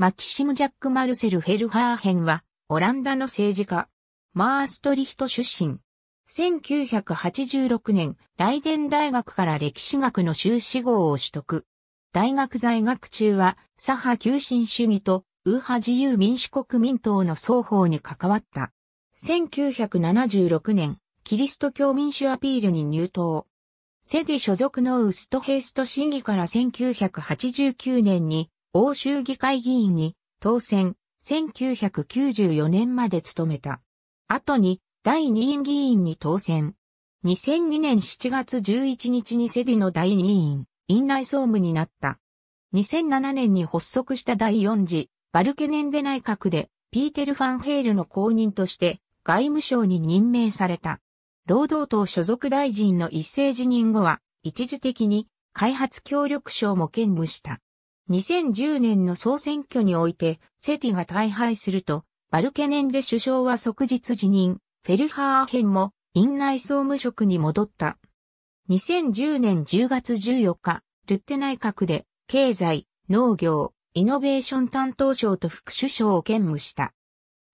マキシム・ジャック・マルセル・フェルハーヘンは、オランダの政治家、マーストリヒト出身。1986年、ライデン大学から歴史学の修士号を取得。大学在学中は、左派急進主義と右派自由民主国民党の双方に関わった。1976年、キリスト教民主アピールに入党。セディ所属のウストヘイスト審議から1989年に欧州議会議員に当選、1994年まで務めた。後に第2院議員に当選。2002年7月11日にセディの第2院、院内総務になった。2007年に発足した第4次、バルケネンデ内閣で、ピーテル・ファンヘールの後任として、外務省に任命された。労働党所属大臣の一斉辞任後は、一時的に開発協力省も兼務した。2010年の総選挙において、セティが大敗すると、バルケネンで首相は即日辞任、フェルハーヘンも院内総務職に戻った。2010年10月14日、ルッテ内閣で、経済、農業、イノベーション担当省と副首相を兼務した。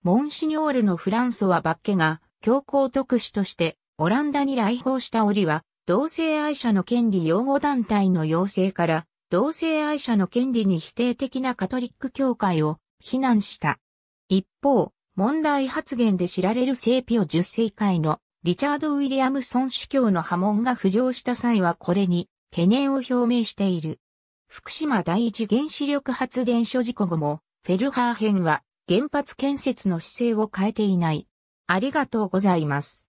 モンシニョールのフランソワ・バッケが、強行特使として、オランダに来訪した折は、同性愛者の権利擁護団体の要請から、同性愛者の権利に否定的なカトリック教会を非難した。一方、問題発言で知られる聖ピオ10世会のリチャード・ウィリアムソン司教の波紋が浮上した際はこれに懸念を表明している。福島第一原子力発電所事故後も、フェルハー編は原発建設の姿勢を変えていない。ありがとうございます。